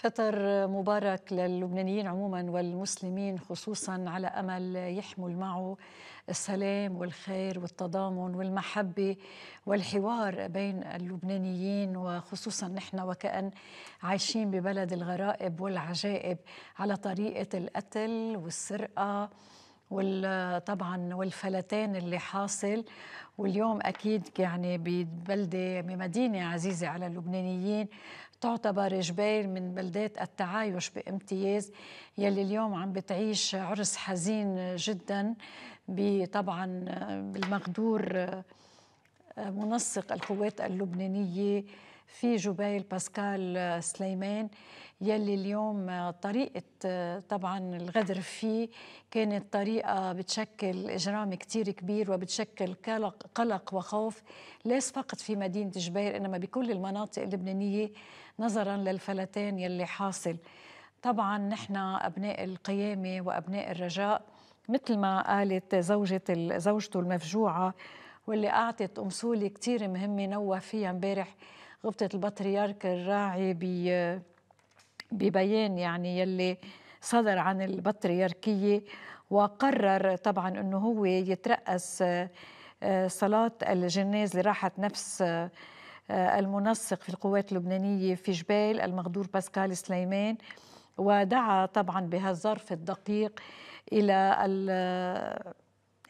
فطر مبارك للبنانيين عموما والمسلمين خصوصا على امل يحمل معه السلام والخير والتضامن والمحبه والحوار بين اللبنانيين وخصوصا نحن وكأن عايشين ببلد الغرائب والعجائب على طريقه القتل والسرقه وطبعا والفلتان اللي حاصل واليوم اكيد يعني ببلده بمدينه عزيزه على اللبنانيين تعتبر جبيل من بلدات التعايش بامتياز يلي اليوم عم بتعيش عرس حزين جدا طبعا بالمغدور آه، منسق القوات اللبنانية في جبيل باسكال آه، سليمان يلي اليوم آه، طريقة طبعا الغدر فيه كانت طريقة بتشكل إجرام كتير كبير وبتشكل قلق, قلق وخوف ليس فقط في مدينة جبيل إنما بكل المناطق اللبنانية نظرا للفلتان يلي حاصل طبعا نحن أبناء القيامة وأبناء الرجاء مثل ما قالت زوجة زوجته المفجوعة واللي أعطت أمثولة كتير مهمة نوه فيها امبارح غبطة البطريرك الراعي ببيان يعني يلي صدر عن البطريركية وقرر طبعا أنه هو يترأس آه، صلاة الجناز اللي راحت نفس آه، آه، المنسق في القوات اللبنانية في جبال المغدور باسكال سليمان ودعا طبعا بهذا الظرف الدقيق إلى آه،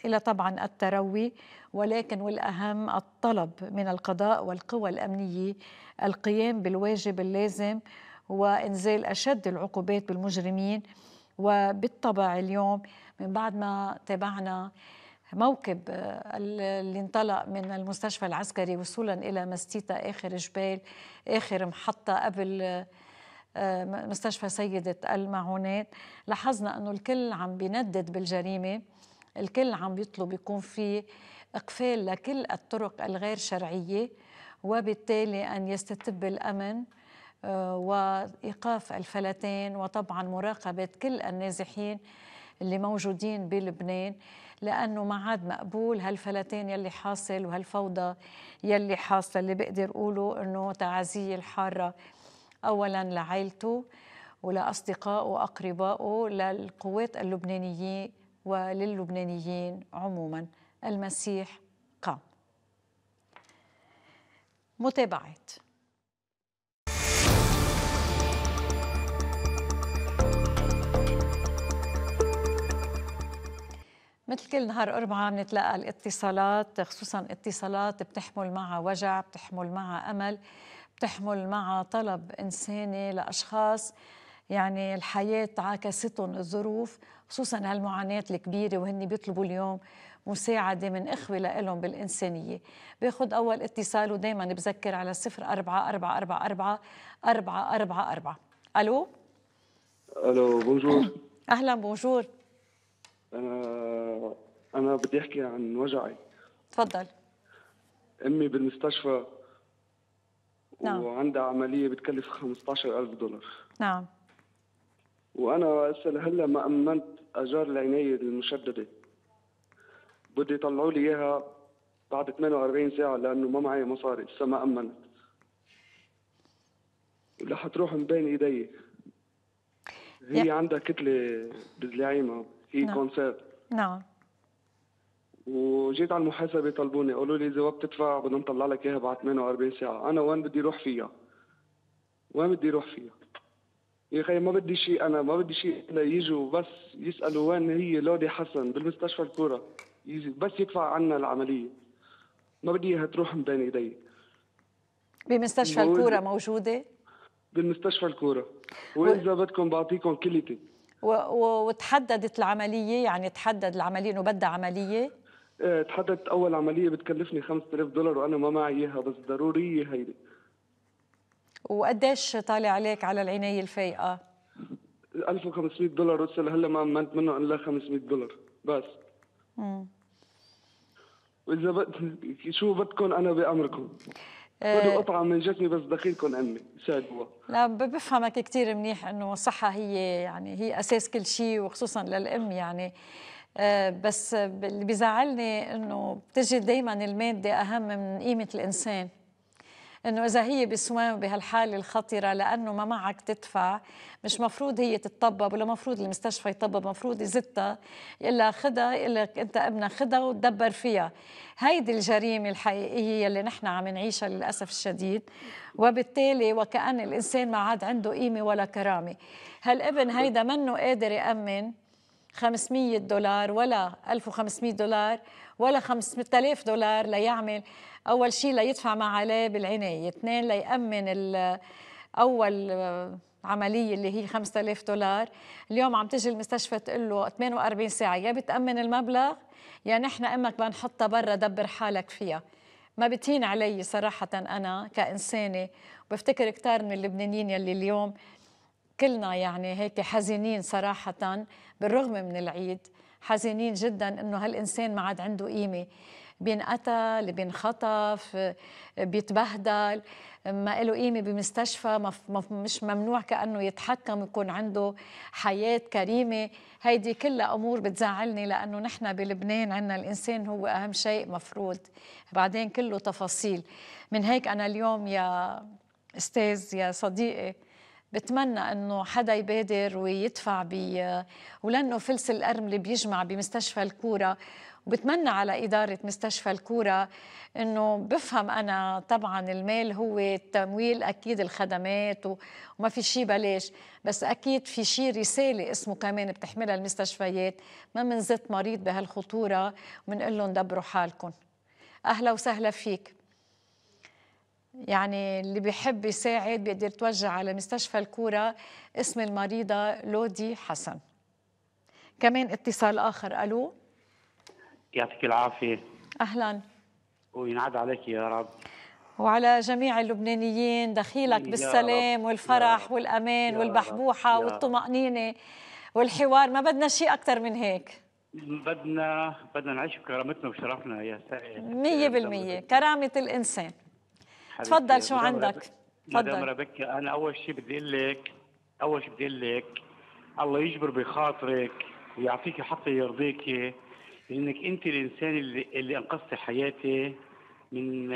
إلى طبعا التروي ولكن والأهم الطلب من القضاء والقوى الأمنية القيام بالواجب اللازم وإنزال أشد العقوبات بالمجرمين وبالطبع اليوم من بعد ما تابعنا موكب آه، اللي انطلق من المستشفى العسكري وصولا الى مستيتا اخر جبال اخر محطه قبل آه، مستشفى سيده المعونات لاحظنا انه الكل عم بيندد بالجريمه الكل عم بيطلب يكون في اقفال لكل الطرق الغير شرعيه وبالتالي ان يستتب الامن آه، وايقاف الفلتين وطبعا مراقبه كل النازحين اللي موجودين بلبنان لأنه ما عاد مقبول هالفلتين يلي حاصل وهالفوضى يلي حاصلة اللي بقدر أقوله أنه تعزية الحارة أولا لعائلته ولأصدقائه وأقربائه للقوات اللبنانية وللبنانيين عموما المسيح قام متابعات مثل كل نهار أربعة بنتلقى الاتصالات خصوصا اتصالات بتحمل معها وجع بتحمل معها أمل بتحمل معها طلب إنساني لأشخاص يعني الحياة عاكستهم الظروف خصوصا هالمعاناة الكبيرة وهن بيطلبوا اليوم مساعدة من إخوة لهم بالإنسانية بياخد أول اتصال ودايما بذكر على صفر أربعة أربعة أربعة أربعة أربعة أربعة أربعة ألو ألو بونجور أهلا بونجور انا آه، انا بدي احكي عن وجعي تفضل امي بالمستشفى نعم وعندها عمليه بتكلف 15000 دولار نعم وانا هسه هلا ما امنت اجار العنايه المشدده بدي يطلعوا لي اياها بعد 48 ساعه لانه ما معي مصاري لسه ما امنت ولا تروح من بين ايدي هي عندها كتله بالزعيمه في نعم. كونسيرت نعم وجيت على المحاسبه طلبوني قالوا لي اذا ما بتدفع بدنا نطلع لك اياها بعد 48 ساعه انا وين بدي اروح فيها وين بدي اروح فيها يا اخي ما بدي شيء انا ما بدي شيء الا يجوا بس يسالوا وين هي لودي حسن بالمستشفى الكوره بس يدفع عنا العمليه ما بدي اياها تروح من بين ايدي بمستشفى الكوره موجوده؟ بالمستشفى الكوره واذا بدكم بعطيكم كلتي وتحددت العمليه يعني تحدد العمليه انه بدها عمليه إيه، تحددت اول عمليه بتكلفني 5000 دولار وانا ما معي اياها بس ضروريه هيدي وقديش طالع عليك على العنايه الفايقه 1500 دولار وصل هلا ما امنت منه الا 500 دولار بس امم واذا بد... شو بدكم انا بامركم بدو آه، قطعة من جتني بس دخيلكم أمي شادوا لا بفهمك كثير منيح إنه الصحة هي يعني هي أساس كل شيء وخصوصا للأم يعني آه، بس اللي بيزعلني إنه بتجي دايما المادة أهم من قيمة الإنسان انه اذا هي بسوان بهالحاله الخطره لانه ما معك تدفع مش مفروض هي تتطبب ولا مفروض المستشفى يطبب مفروض يزتها الا خدها يقول انت ابنها خدها وتدبر فيها هيدي الجريمه الحقيقيه اللي نحن عم نعيشها للاسف الشديد وبالتالي وكأن الإنسان ما عاد عنده قيمة ولا كرامة هالابن هيدا منه قادر يأمن 500 دولار ولا 1500 دولار ولا 5000 دولار ليعمل أول شيء ليدفع ما عليه بالعناية اثنين ليأمن أول عمليه اللي هي 5000 دولار اليوم عم تجي المستشفى تقول له 48 ساعه يا بتامن المبلغ يا نحن امك بنحطها برا دبر حالك فيها ما بتهين علي صراحه انا كانسانه وبفتكر كثير من اللبنانيين يلي اليوم كلنا يعني هيك حزينين صراحه بالرغم من العيد حزينين جدا انه هالانسان ما عاد عنده قيمه بينقتل بينخطف بيتبهدل ما له قيمة بمستشفى مش ممنوع كأنه يتحكم يكون عنده حياة كريمة هيدي كلها أمور بتزعلني لأنه نحن بلبنان عنا الإنسان هو أهم شيء مفروض بعدين كله تفاصيل من هيك أنا اليوم يا أستاذ يا صديقي بتمنى انه حدا يبادر ويدفع ب ولانه فلس القرم اللي بيجمع بمستشفى الكوره وبتمنى على إدارة مستشفى الكورة أنه بفهم أنا طبعا المال هو التمويل أكيد الخدمات وما في شيء بلاش بس أكيد في شيء رسالة اسمه كمان بتحملها المستشفيات ما منزت مريض بهالخطورة ومنقول لهم دبروا حالكم أهلا وسهلا فيك يعني اللي بيحب يساعد بيقدر توجع على مستشفى الكورة اسم المريضة لودي حسن كمان اتصال آخر ألو يعطيك العافية أهلا وينعاد عليك يا رب وعلى جميع اللبنانيين دخيلك بالسلام والفرح والأمان والبحبوحة والطمأنينة والحوار ما بدنا شيء أكثر من هيك بدنا بدنا نعيش بكرامتنا وشرفنا يا مية 100% كرامة الإنسان تفضل شو عندك تفضل مدام ربك أنا أول شيء بدي أقول لك أول شيء بدي أقول لك الله يجبر بخاطرك ويعطيك حق يرضيكي لانك انت الانسان اللي, اللي انقذت حياتي من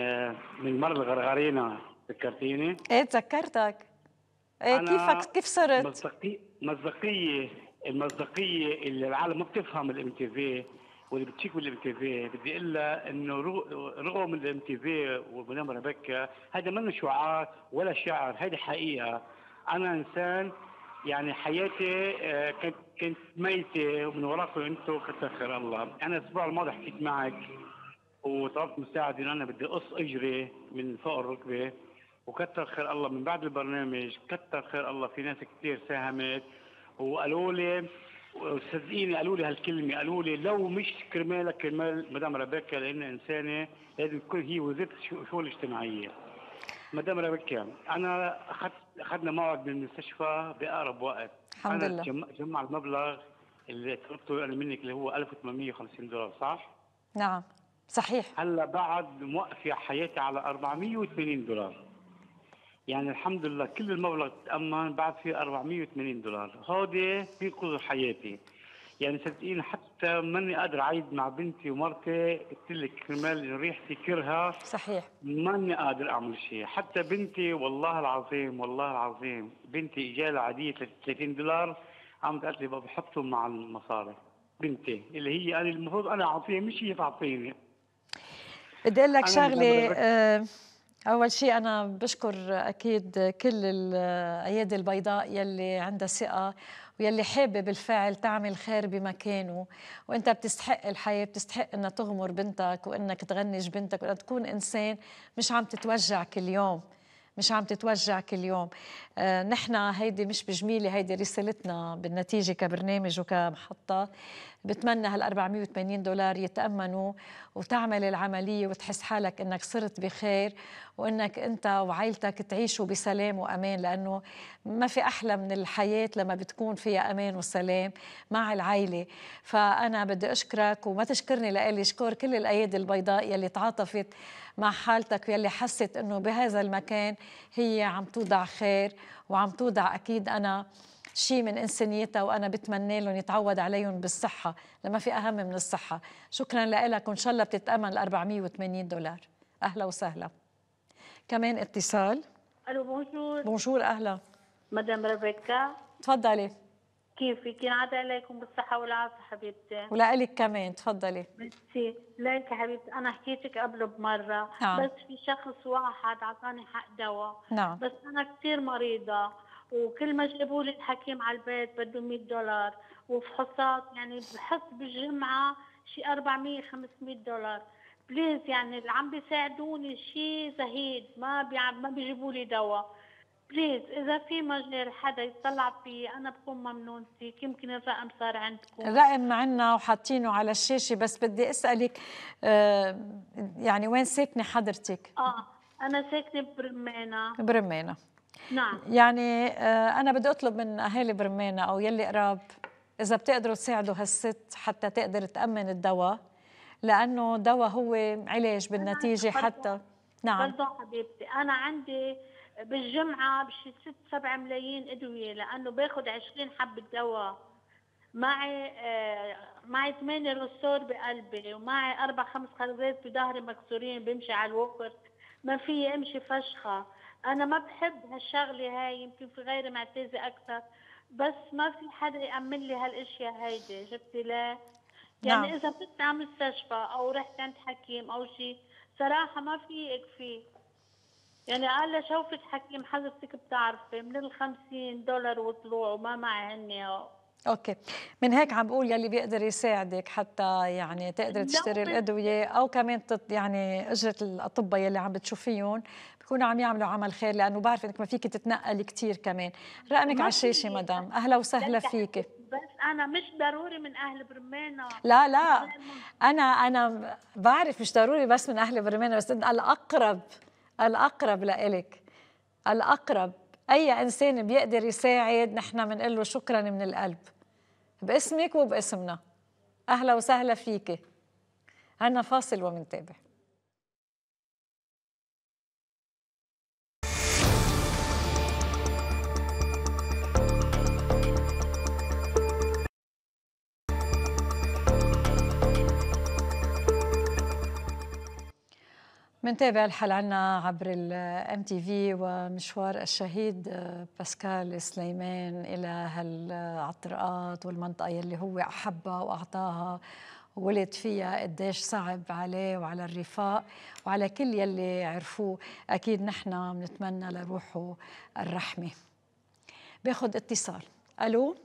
من مر الغرغرينا تذكرتيني؟ ايه تذكرتك ايه كيفك كيف صرت؟ مصدقية مصدقية المصداقية اللي العالم ما بتفهم الام تي في واللي بتشيك بالام الام تي في بدي اقول لها انه رغم الام تي في ومنامره بكا هذا منه شعار ولا شعر هذه حقيقة انا انسان يعني حياتي آه، كانت كنت ميتة ومن وراكم انتم كتر الله انا الاسبوع الماضي حكيت معك وطلبت مساعدة أنا بدي أقص إجري من فوق الركبة وكتر خير الله من بعد البرنامج كتر خير الله في ناس كثير ساهمت وقالوا لي وصدقيني قالوا لي هالكلمة قالوا لي لو مش كرمالك كرمال مدام ربيكا لأن إنسانة لازم تكون هي وزيرة الشؤون الاجتماعية مدام ربيكا أنا أخذت اخذنا موعد من المستشفى باقرب وقت الحمد لله جمع, جمع المبلغ اللي طلبته انا يعني منك اللي هو 1850 دولار صح؟ نعم صحيح هلا بعد موقفه حياتي على 480 دولار يعني الحمد لله كل المبلغ تأمن بعد في 480 دولار هودي في قدر حياتي يعني صدقين حتى ماني قادر اعيد مع بنتي ومرتي قلت لك كرمال ريحتي كرها صحيح ماني قادر اعمل شيء حتى بنتي والله العظيم والله العظيم بنتي اجاله عاديه 30 دولار عم قالت لي بابا حطهم مع المصاري بنتي اللي هي انا المفروض انا اعطيها مش هي تعطيني بدي اقول لك شغله آه، اول شيء انا بشكر اكيد كل الايادي آه، البيضاء يلي عندها ثقه ويلي حابة بالفعل تعمل خير بمكانه وانت بتستحق الحياة بتستحق انها تغمر بنتك وانك تغنج بنتك وانك تكون انسان مش عم تتوجع كل يوم مش عم تتوجع كل يوم آه نحن هيدي مش بجميلة هيدي رسالتنا بالنتيجة كبرنامج وكمحطة بتمنى هال 480 دولار يتأمنوا وتعمل العملية وتحس حالك انك صرت بخير وانك انت وعائلتك تعيشوا بسلام وامان لانه ما في احلى من الحياة لما بتكون فيها امان وسلام مع العائلة فانا بدي اشكرك وما تشكرني لإلي اشكر كل الايادي البيضاء يلي تعاطفت مع حالتك يلي حست انه بهذا المكان هي عم توضع خير وعم توضع اكيد انا شيء من انسانيتها وانا بتمنى لهم يتعود عليهم بالصحه لما في اهم من الصحه شكرا لك وان شاء الله بتتامن ال 480 دولار اهلا وسهلا كمان اتصال الو بونجور بونجور اهلا مدام ريبيكا تفضلي كيفك ينعاد عليكم بالصحة والعافية حبيبتي ولك كمان تفضلي ميرسي ليك حبيبتي أنا حكيتك قبل بمرة نعم. بس في شخص واحد أعطاني حق دواء نعم. بس أنا كثير مريضة وكل ما جابوا لي الحكيم على البيت بده 100 دولار وفحوصات يعني بحس بالجمعة شي 400 500 دولار بليز يعني اللي عم بيساعدوني شيء زهيد ما بيع... ما بيجيبوا لي دواء بليز اذا في مجال حدا يطلع في انا بكون ممنون فيك يمكن الرقم صار عندكم الرقم عندنا وحاطينه على الشاشه بس بدي اسالك آه، يعني وين ساكنه حضرتك اه انا ساكنه برمانه برمانه نعم يعني آه، انا بدي اطلب من اهالي برمانه او يلي قراب اذا بتقدروا تساعدوا هالست حتى تقدر تامن الدواء لانه دواء هو علاج بالنتيجه حتى نعم برضو حبيبتي انا عندي بالجمعه بشي 6 7 ملايين ادويه لانه باخذ 20 حبه دواء معي آه، معي 8 رسور بقلبي ومعي اربع خمس خرزات بظهري مكسورين بمشي على الوقت ما في امشي فشخه انا ما بحب هالشغله هاي يمكن في غيري معتزه اكثر بس ما في حدا يامن لي هالاشياء هيدي جبتي لا يعني نعم. اذا كنت على مستشفى او رحت عند حكيم او شيء صراحه ما في يكفي يعني على شوفة حكيم حضرتك بتعرفي من ال 50 دولار وطلوع وما معهن اوكي من هيك عم بقول يلي بيقدر يساعدك حتى يعني تقدر تشتري الادويه او كمان تط يعني اجره الاطباء يلي عم بتشوفيهم بكونوا عم يعملوا عمل خير لانه بعرف انك ما فيك تتنقلي كثير كمان رقمك على الشاشه مدام اهلا وسهلا فيكي بس انا مش ضروري من اهل برمانة لا لا انا انا بعرف مش ضروري بس من اهل برمانة بس الاقرب الأقرب لإلك الأقرب أي إنسان بيقدر يساعد نحن بنقول له شكرا من القلب باسمك وباسمنا أهلا وسهلا فيك عنا فاصل ومنتابع منتابع الحل عنا عبر الام تي في ومشوار الشهيد آه، باسكال سليمان الى هالعطرقات والمنطقه يلي هو احبها واعطاها ولد فيها قديش صعب عليه وعلى الرفاق وعلى كل يلي عرفوه اكيد نحن بنتمنى لروحه الرحمه باخذ اتصال الو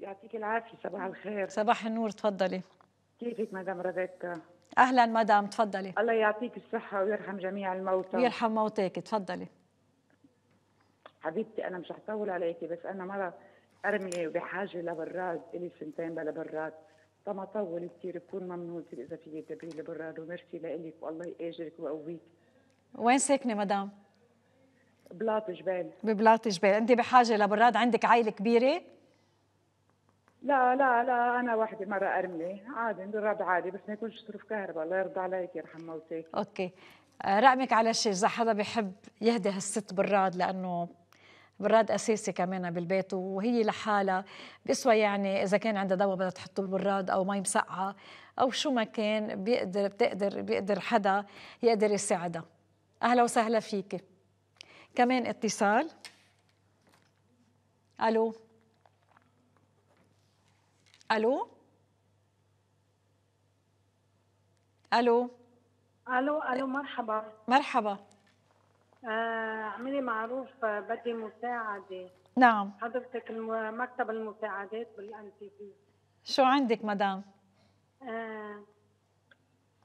يعطيك العافيه صباح الخير صباح النور تفضلي كيفك مدام ربيكا اهلا مدام تفضلي الله يعطيك الصحه ويرحم جميع الموتى يرحم موتاك تفضلي حبيبتي انا مش هطول عليكي بس انا مره ارمي بحاجه لبراد الي سنتين بلا براد فما طول كثير بكون ممنون كثير اذا في تبريد لبراد وميرسي لك والله ياجرك ويقويك وين ساكنه مدام؟ بلاط جبال ببلاط جبال انت بحاجه لبراد عندك عائله كبيره؟ لا لا لا انا وحده مره ارمي عادي بالرب عادي بس ما يكونش صرف كهرباء الله يرضى عليك يرحم موتك اوكي آه، رقمك على شيء اذا حدا بحب يهدي هالست براد لانه براد اساسي كمان بالبيت وهي لحالها بيسوى يعني اذا كان عندها دواء بدها تحط بالبراد او مي مسقعه او شو ما كان بيقدر بتقدر بيقدر حدا يقدر يساعدها اهلا وسهلا فيكي كمان اتصال الو الو الو الو الو مرحبا مرحبا آه عملي معروف آه، بدي مساعده نعم حضرتك مكتب المساعدات بالان تي في شو عندك مدام؟ آه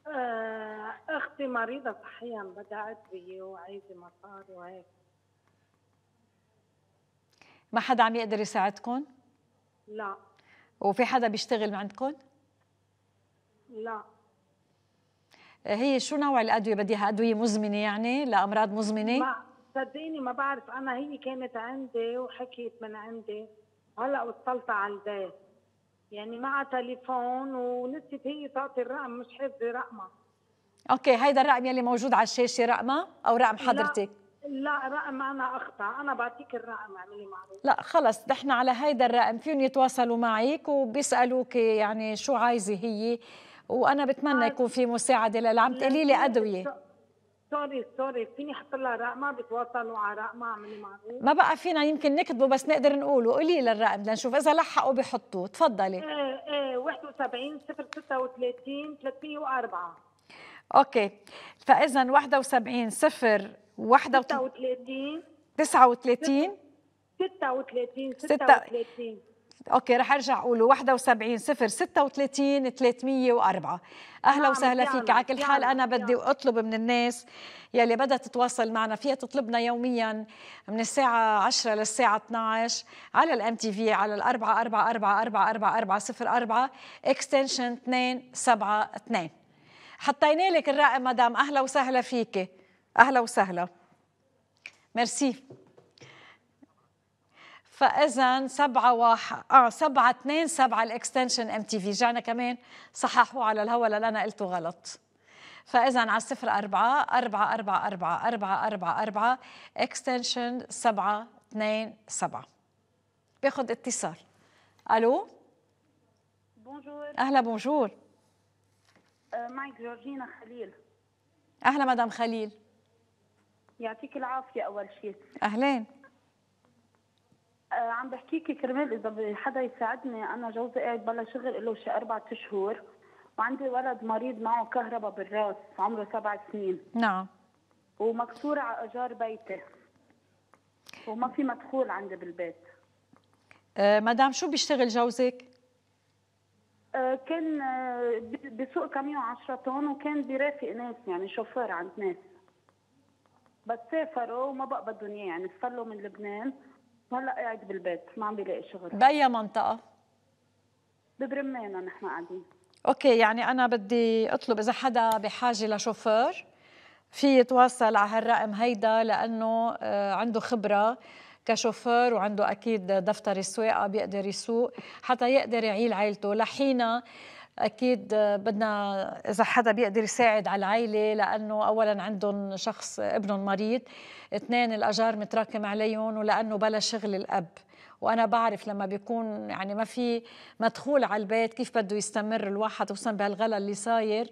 آه اختي مريضه صحيا بدها ادويه وعايزه مصاري وهيك ما حدا عم يقدر يساعدكم؟ لا وفي حدا بيشتغل عندكم؟ لا آه، هي شو نوع الادويه بديها ادويه مزمنه يعني لامراض مزمنه ما صدقيني ما بعرف انا هي كانت عندي وحكيت من عندي هلا وصلت على البيت يعني مع تليفون ونسيت هي تعطي الرقم مش حافظه رقمها اوكي هيدا الرقم يلي موجود على الشاشه رقمها او رقم حضرتك لا. لا رقم انا اخطا انا بعطيك الرقم اعملي معروف لا خلص نحن على هيدا الرقم فيهم يتواصلوا معك وبيسالوك يعني شو عايزه هي وانا بتمنى آه، يكون في مساعده للي عم تقولي لي ادويه سوري سوري فيني احط لها رقمها بتواصلوا على رقمها اعملي معروف ما بقى فينا يمكن نكتبه بس نقدر نقوله قولي لي الرقم لنشوف اذا لحقوا بحطوه تفضلي ايه ايه 71 036 304 اوكي فاذا 71 0 31 39 36 36 اوكي رح ارجع اقوله 71 0 36 304 اهلا نعم وسهلا يعني فيك على كل حال انا بدي اطلب من الناس يلي بدها تتواصل معنا فيها تطلبنا يوميا من الساعه 10 للساعه 12 على الام تي في على ال 4 4 4 4 4 4 0 4 اكستنشن 272 حطينا لك الرقم مدام اهلا وسهلا فيكي أهلا وسهلا ميرسي فاذا 7 واحد اه 7 2 7 الاكستنشن ام تي في جانا كمان صححوه على الهوا لان انا قلته غلط فاذا على الصفر أربعة 4 4 4 4 4 4 اكستنشن 7 2 7 باخذ اتصال الو بونجور اهلا بونجور أه، معك جورجينا خليل اهلا مدام خليل يعطيك العافية أول شيء أهلين آه عم بحكيكي كرمال إذا حدا يساعدني أنا جوزي قاعد بلا شغل له شي أربعة أشهر وعندي ولد مريض معه كهرباء بالراس عمره سبع سنين نعم ومكسورة على أجار بيتي وما في مدخول عندي بالبيت آه مدام شو بيشتغل جوزك؟ آه، كان آه، بسوق كمية 10 طن وكان بيرافق ناس يعني شوفير عند ناس بس سافروا وما بقى بدهم اياه يعني استلوا من لبنان وهلا قاعد بالبيت ما عم بيلاقي شغل بأي منطقة؟ ببرمانا نحن قاعدين اوكي يعني انا بدي اطلب اذا حدا بحاجة لشوفير في يتواصل على هالرقم هيدا لانه آه، عنده خبره كشوفير وعنده اكيد دفتر السواقه بيقدر يسوق حتى يقدر يعيل عيلته لحينا اكيد بدنا اذا حدا بيقدر يساعد على العائله لانه اولا عندهم شخص ابنهم مريض اثنين الاجار متراكم عليهم ولانه بلا شغل الاب وانا بعرف لما بيكون يعني ما في مدخول على البيت كيف بده يستمر الواحد خصوصا بهالغلا اللي صاير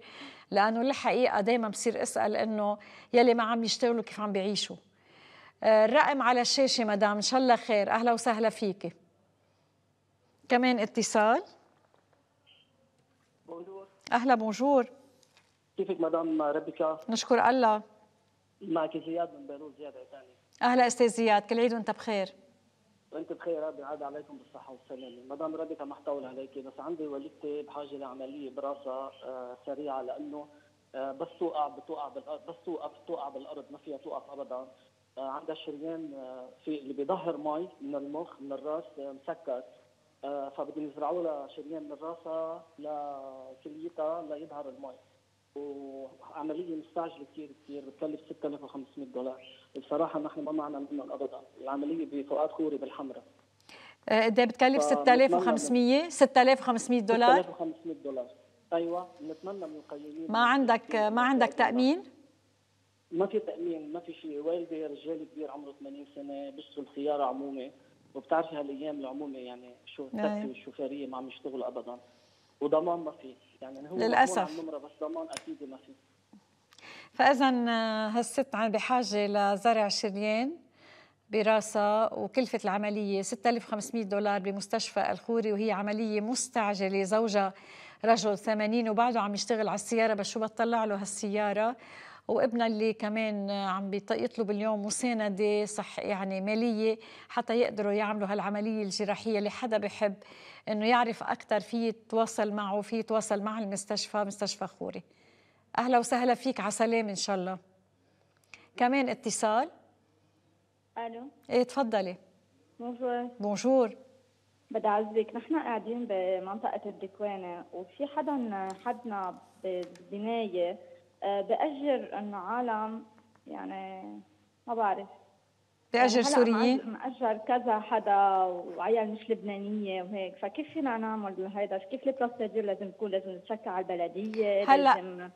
لانه الحقيقه دائما بصير اسال انه يلي ما عم يشتغلوا كيف عم بيعيشوا الرقم آه، على الشاشه مدام ان شاء الله خير اهلا وسهلا فيكي كمان اتصال أهلا بونجور كيفك مدام ربيكا؟ نشكر الله معك زياد من بيروت زياد عتاني أهلا أستاذ زياد كل عيد وأنت بخير وانت بخير ربي عاد عليكم بالصحه والسلامه، مدام ربيكا ما احتول عليكي بس عندي والدتي بحاجه لعمليه براسها آه، سريعه لانه آه، بس توقع بتوقع بالارض بس توقف بتوقع بالارض ما فيها توقف ابدا آه، عندها شريان في اللي بيظهر مي من المخ من الراس مسكر آه، فبدهم يزرعوا لها شريان من راسها لكليتها ليظهر المي وعملية مستعجلة كثير كثير بتكلف 6500 دولار بصراحة نحن ما معنا منهم أبدا العملية بفؤاد خوري بالحمرة آه، قد ايه بتكلف 6500 6500 دولار 6500 دولار ايوه بنتمنى من القيادين ما عندك ما عندك تامين؟ ما في تامين ما في شيء والدي رجال كبير عمره 80 سنه بيشتغل سياره عمومي وبتعرفي هالايام العمومي يعني شو أيوة. التاكسي والشوفيريه ما عم يشتغلوا ابدا وضمان ما في يعني هو للاسف نمره بس ضمان اكيد ما في فاذا آه، هالست بحاجه لزرع شريان براسها وكلفة العملية 6500 دولار بمستشفى الخوري وهي عملية مستعجلة زوجها رجل 80 وبعده عم يشتغل على السيارة بس شو بتطلع له هالسيارة وابنها اللي كمان عم يطلب اليوم مساندة صح يعني مالية حتى يقدروا يعملوا هالعملية الجراحية اللي حدا بحب انه يعرف اكثر في يتواصل معه في يتواصل مع المستشفى مستشفى خوري اهلا وسهلا فيك على سلام ان شاء الله كمان اتصال الو ايه تفضلي بونجور بونجور بدي اعزك نحن قاعدين بمنطقه الدكوانه وفي حدا حدنا ببنايه آه، بأجر انه عالم يعني ما بعرف بأجر يعني سوريين؟ مأجر كذا حدا وعيال مش لبنانية وهيك فكيف فينا نعمل هيدا كيف البروسيدور لازم تكون لازم نتشكى على البلدية هلا لازم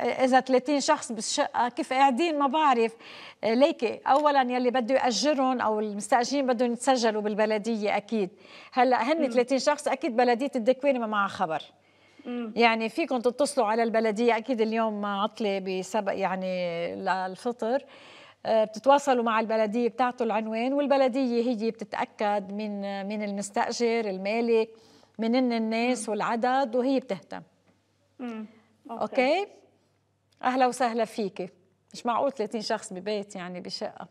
آه، إذا 30 شخص بالشقة كيف قاعدين ما بعرف آه، ليكي أولا يلي بده يأجرهم أو المستأجرين بدهم يتسجلوا بالبلدية أكيد هلا هن 30 شخص أكيد بلدية الدكوينة ما معها خبر يعني فيكم تتصلوا على البلديه اكيد اليوم عطله بسبق يعني للفطر آه، بتتواصلوا مع البلديه بتعطوا العنوان والبلديه هي بتتاكد من من المستاجر المالك من الناس مم. والعدد وهي بتهتم مم. اوكي, أوكي؟ اهلا وسهلا فيكي مش معقول 30 شخص ببيت يعني بشقه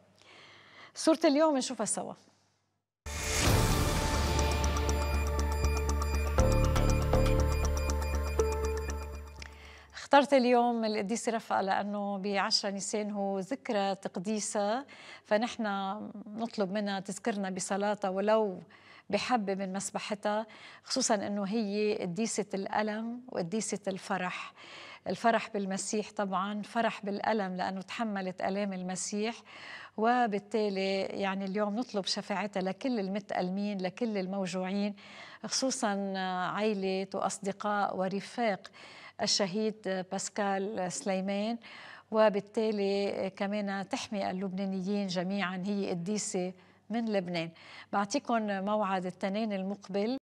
صورة اليوم نشوفها سوا اخترت اليوم القديس رفقة لأنه ب 10 نيسان هو ذكرى تقديسة فنحن نطلب منها تذكرنا بصلاتها ولو بحبة من مسبحتها خصوصا أنه هي قديسة الألم وقديسة الفرح الفرح بالمسيح طبعا فرح بالألم لأنه تحملت ألام المسيح وبالتالي يعني اليوم نطلب شفاعتها لكل المتألمين لكل الموجوعين خصوصا عائلة وأصدقاء ورفاق الشهيد باسكال سليمان وبالتالي كمان تحمي اللبنانيين جميعا هي قديسة من لبنان بعطيكم موعد التنين المقبل